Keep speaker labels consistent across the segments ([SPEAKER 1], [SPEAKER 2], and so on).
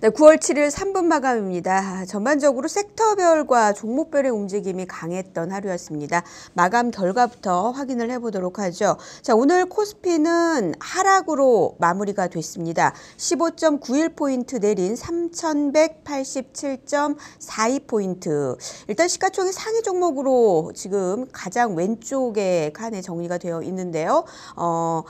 [SPEAKER 1] 네, 9월 7일 3분 마감입니다. 아, 전반적으로 섹터별과 종목별의 움직임이 강했던 하루였습니다. 마감 결과부터 확인을 해보도록 하죠. 자, 오늘 코스피는 하락으로 마무리가 됐습니다. 15.91포인트 내린 3,187.42포인트. 일단 시가총액 상위 종목으로 지금 가장 왼쪽에 칸에 정리가 되어 있는데요. 어,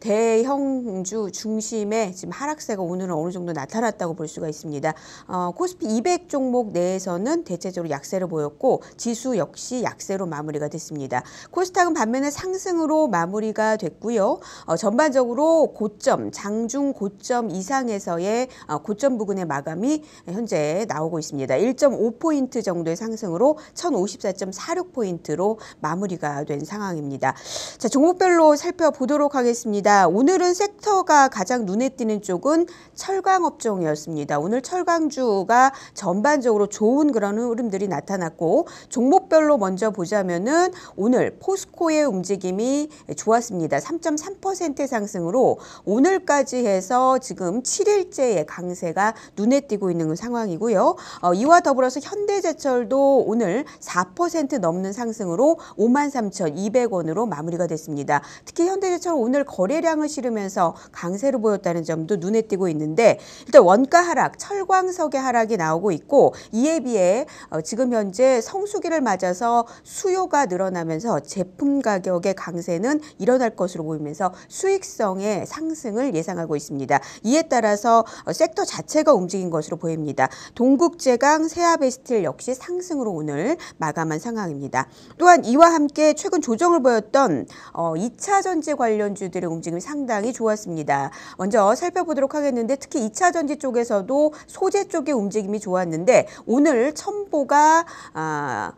[SPEAKER 1] 대형주 중심에 지금 하락세가 오늘은 어느 정도 나타났다고 볼수 수가 있습니다. 어, 코스피 200 종목 내에서는 대체적으로 약세를 보였고 지수 역시 약세로 마무리가 됐습니다. 코스닥은 반면에 상승으로 마무리가 됐고요. 어, 전반적으로 고점, 장중 고점 이상에서의 어, 고점 부근의 마감이 현재 나오고 있습니다. 1.5포인트 정도의 상승으로 1054.46포인트로 마무리가 된 상황입니다. 자, 종목별로 살펴보도록 하겠습니다. 오늘은 섹터가 가장 눈에 띄는 쪽은 철강업종이었습니다. 있습니다. 오늘 철강주가 전반적으로 좋은 그런 흐름들이 나타났고 종목별로 먼저 보자면은 오늘 포스코의 움직임이 좋았습니다. 3.3% 상승으로 오늘까지 해서 지금 7일째의 강세가 눈에 띄고 있는 상황이고요. 어, 이와 더불어서 현대제철도 오늘 4% 넘는 상승으로 53,200원으로 마무리가 됐습니다. 특히 현대제철 오늘 거래량을 실으면서 강세를 보였다는 점도 눈에 띄고 있는데 일단 원가 하락, 철광석의 하락이 나오고 있고 이에 비해 어, 지금 현재 성수기를 맞아서 수요가 늘어나면서 제품 가격의 강세는 일어날 것으로 보이면서 수익성의 상승을 예상하고 있습니다. 이에 따라서 어, 섹터 자체가 움직인 것으로 보입니다. 동국제강, 세아베스틸 역시 상승으로 오늘 마감한 상황입니다. 또한 이와 함께 최근 조정을 보였던 2차 어, 전지 관련주들의 움직임이 상당히 좋았습니다. 먼저 살펴보도록 하겠는데 특히 2차 전지 쪽에서 중에도 소재 쪽의 움직임이 좋았는데 오늘 첨보가 아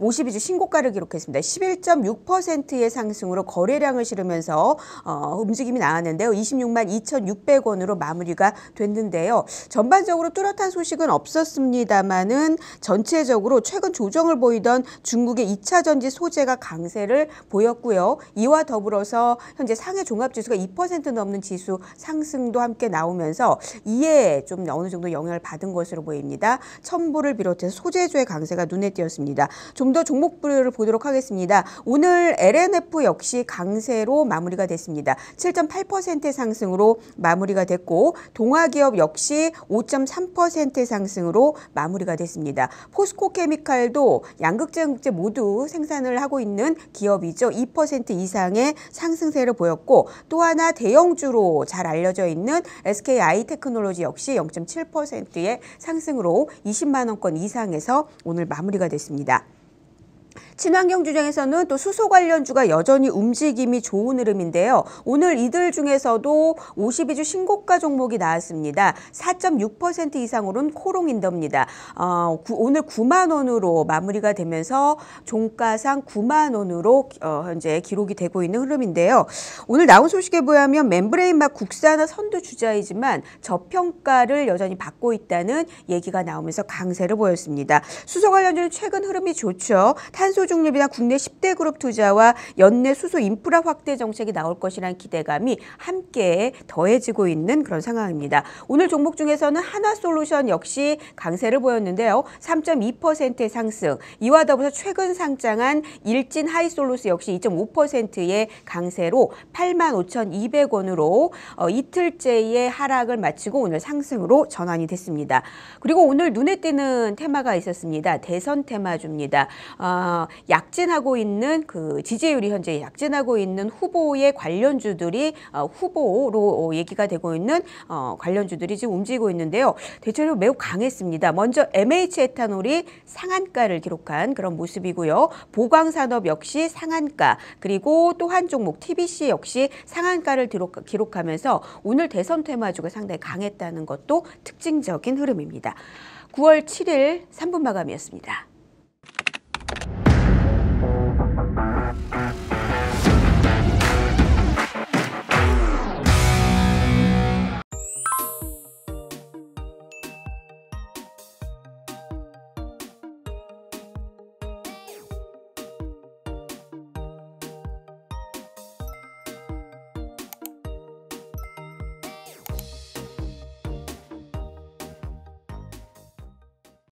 [SPEAKER 1] 52주 신고가를 기록했습니다. 11.6%의 상승으로 거래량을 실으면서 어, 움직임이 나왔는데요. 26만 2,600원으로 마무리가 됐는데요. 전반적으로 뚜렷한 소식은 없었습니다만은 전체적으로 최근 조정을 보이던 중국의 2차 전지 소재가 강세를 보였고요. 이와 더불어서 현재 상해 종합지수가 2% 넘는 지수 상승도 함께 나오면서 이에 좀 어느 정도 영향을 받은 것으로 보입니다. 첨부를 비롯해서 소재주의 강세가 눈에 띄었습니다. 좀 좀더 종목 부류를 보도록 하겠습니다. 오늘 LNF 역시 강세로 마무리가 됐습니다. 7.8% 상승으로 마무리가 됐고 동화기업 역시 5.3% 상승으로 마무리가 됐습니다. 포스코케미칼도 양극재극재 모두 생산을 하고 있는 기업이죠. 2% 이상의 상승세를 보였고 또 하나 대형주로 잘 알려져 있는 SKI 테크놀로지 역시 0.7%의 상승으로 20만 원권 이상에서 오늘 마무리가 됐습니다. 친환경 주장에서는 또 수소 관련주가 여전히 움직임이 좋은 흐름인데요. 오늘 이들 중에서도 52주 신고가 종목이 나왔습니다. 4.6% 이상으로는 코롱인더입니다. 어, 구, 오늘 9만 원으로 마무리가 되면서 종가상 9만 원으로 어, 현재 기록이 되고 있는 흐름인데요. 오늘 나온 소식에 보면 멤브레인막 국산화 선두 주자이지만 저평가를 여전히 받고 있다는 얘기가 나오면서 강세를 보였습니다. 수소 관련주는 최근 흐름이 좋죠. 탄소 중립이나 국내 10대 그룹 투자와 연내 수소 인프라 확대 정책이 나올 것이라는 기대감이 함께 더해지고 있는 그런 상황입니다. 오늘 종목 중에서는 하나솔루션 역시 강세를 보였는데요. 3.2%의 상승, 이와 더불어 최근 상장한 일진 하이솔루스 역시 2.5%의 강세로 85,200원으로 어, 이틀째의 하락을 마치고 오늘 상승으로 전환이 됐습니다. 그리고 오늘 눈에 띄는 테마가 있었습니다. 대선 테마주입니다. 어, 약진하고 있는 그 지지율이 현재 약진하고 있는 후보의 관련주들이 어, 후보로 어, 얘기가 되고 있는 어, 관련주들이 지금 움직이고 있는데요. 대체로 매우 강했습니다. 먼저 MH 에탄올이 상한가를 기록한 그런 모습이고요. 보광산업 역시 상한가 그리고 또 한 종목 TBC 역시 상한가를 기록하면서 오늘 대선 테마주가 상당히 강했다는 것도 특징적인 흐름입니다. 9월 7일 3분 마감이었습니다.